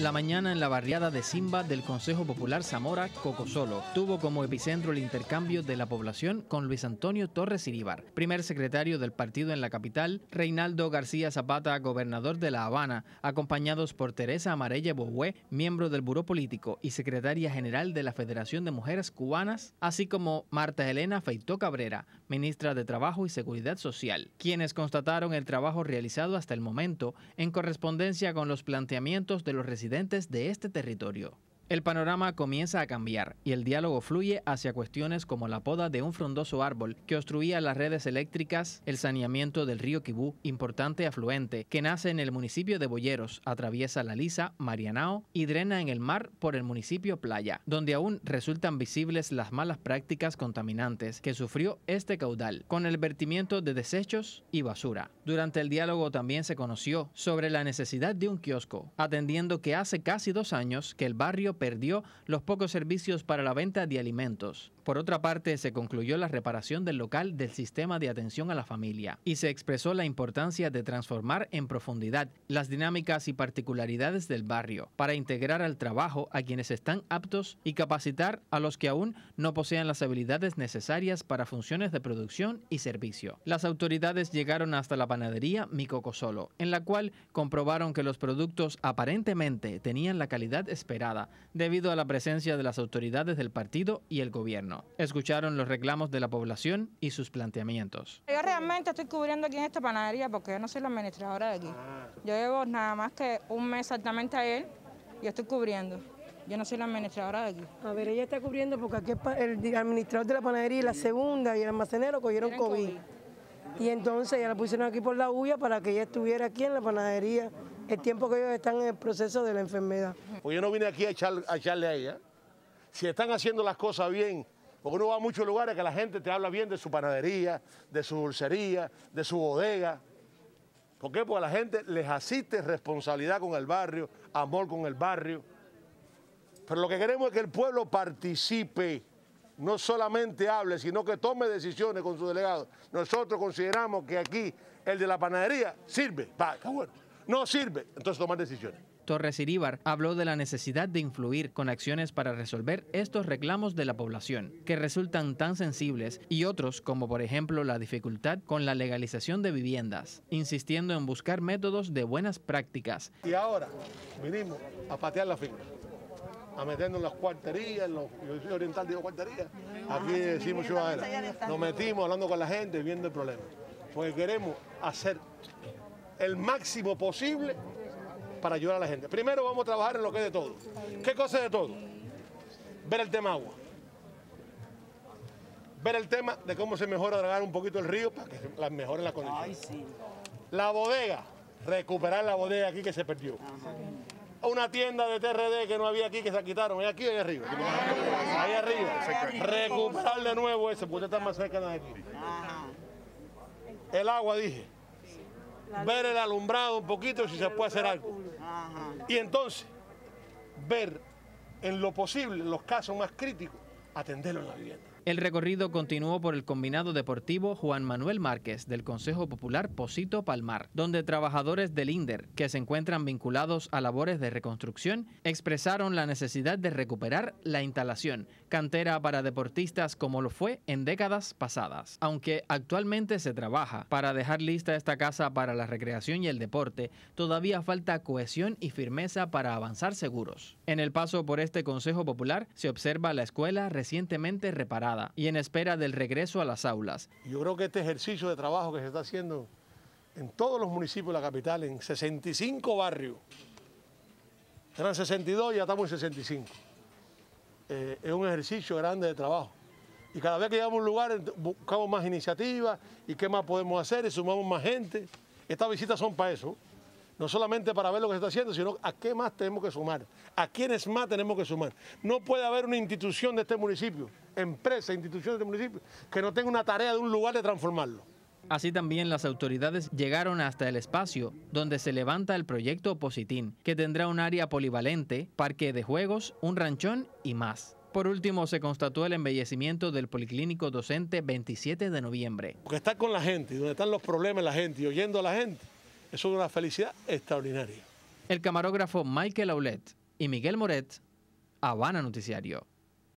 la mañana en la barriada de Simba del Consejo Popular Zamora, Cocosolo. Tuvo como epicentro el intercambio de la población con Luis Antonio Torres Iribar, primer secretario del partido en la capital, Reinaldo García Zapata, gobernador de La Habana, acompañados por Teresa Amarella bobue, miembro del Buró Político y secretaria general de la Federación de Mujeres Cubanas, así como Marta Elena Feitó Cabrera, ministra de Trabajo y Seguridad Social, quienes constataron el trabajo realizado hasta el momento en correspondencia con los planteamientos de los residentes de este territorio. El panorama comienza a cambiar y el diálogo fluye hacia cuestiones como la poda de un frondoso árbol que obstruía las redes eléctricas, el saneamiento del río Kibú, importante afluente, que nace en el municipio de Boyeros, atraviesa la Lisa, Marianao y drena en el mar por el municipio Playa, donde aún resultan visibles las malas prácticas contaminantes que sufrió este caudal, con el vertimiento de desechos y basura. Durante el diálogo también se conoció sobre la necesidad de un kiosco, atendiendo que hace casi dos años que el barrio perdió los pocos servicios para la venta de alimentos. Por otra parte, se concluyó la reparación del local del sistema de atención a la familia y se expresó la importancia de transformar en profundidad las dinámicas y particularidades del barrio para integrar al trabajo a quienes están aptos y capacitar a los que aún no posean las habilidades necesarias para funciones de producción y servicio. Las autoridades llegaron hasta la panadería Micocosolo, en la cual comprobaron que los productos aparentemente tenían la calidad esperada, debido a la presencia de las autoridades del partido y el gobierno. Escucharon los reclamos de la población y sus planteamientos. Yo realmente estoy cubriendo aquí en esta panadería porque yo no soy la administradora de aquí. Yo llevo nada más que un mes exactamente a él y estoy cubriendo. Yo no soy la administradora de aquí. A ver, ella está cubriendo porque aquí el administrador de la panadería y la segunda y el almacenero cogieron COVID. Y entonces ya la pusieron aquí por la huya para que ella estuviera aquí en la panadería el tiempo que ellos están en el proceso de la enfermedad. Pues yo no vine aquí a, echarle a ella. ¿eh? Si están haciendo las cosas bien, porque uno va a muchos lugares que la gente te habla bien de su panadería, de su dulcería, de su bodega. ¿Por qué? Porque a la gente les asiste responsabilidad con el barrio, amor con el barrio. Pero lo que queremos es que el pueblo participe, no solamente hable, sino que tome decisiones con su delegado. Nosotros consideramos que aquí el de la panadería sirve. Va, está no sirve. Entonces tomar decisiones. Torres Iríbar habló de la necesidad de influir con acciones para resolver estos reclamos de la población, que resultan tan sensibles, y otros como por ejemplo la dificultad con la legalización de viviendas, insistiendo en buscar métodos de buenas prácticas. Y ahora vinimos a patear la firma a meternos en las cuarterías, en los, oriental, digo cuarterías, aquí decimos Nos metimos hablando con la gente, viendo el problema, porque queremos hacer el máximo posible para ayudar a la gente. Primero vamos a trabajar en lo que es de todo. ¿Qué cosa es de todo? Ver el tema agua. Ver el tema de cómo se mejora dragar un poquito el río para que mejore mejoren las condiciones. La bodega, recuperar la bodega aquí que se perdió. Una tienda de TRD que no había aquí, que se quitaron, y aquí o arriba. Ahí arriba. Recuperar de nuevo ese, porque está más cerca de aquí. El agua, dije ver el alumbrado un poquito si se puede hacer algo. Y entonces, ver en lo posible, los casos más críticos, atenderlo en la vivienda. El recorrido continuó por el combinado deportivo Juan Manuel Márquez del Consejo Popular Posito Palmar, donde trabajadores del INDER que se encuentran vinculados a labores de reconstrucción expresaron la necesidad de recuperar la instalación, cantera para deportistas como lo fue en décadas pasadas. Aunque actualmente se trabaja para dejar lista esta casa para la recreación y el deporte, todavía falta cohesión y firmeza para avanzar seguros. En el paso por este Consejo Popular se observa la escuela recientemente reparada y en espera del regreso a las aulas. Yo creo que este ejercicio de trabajo que se está haciendo en todos los municipios de la capital, en 65 barrios, eran 62 y ya estamos en 65. Eh, es un ejercicio grande de trabajo. Y cada vez que llegamos a un lugar buscamos más iniciativas y qué más podemos hacer y sumamos más gente. Estas visitas son para eso no solamente para ver lo que se está haciendo, sino a qué más tenemos que sumar, a quiénes más tenemos que sumar. No puede haber una institución de este municipio, empresa, institución de este municipio, que no tenga una tarea de un lugar de transformarlo. Así también las autoridades llegaron hasta el espacio donde se levanta el proyecto Positín, que tendrá un área polivalente, parque de juegos, un ranchón y más. Por último, se constató el embellecimiento del Policlínico Docente 27 de noviembre. Porque está con la gente, donde están los problemas la gente y oyendo a la gente, eso es una felicidad extraordinaria. El camarógrafo Michael Aulet y Miguel Moret, Habana Noticiario.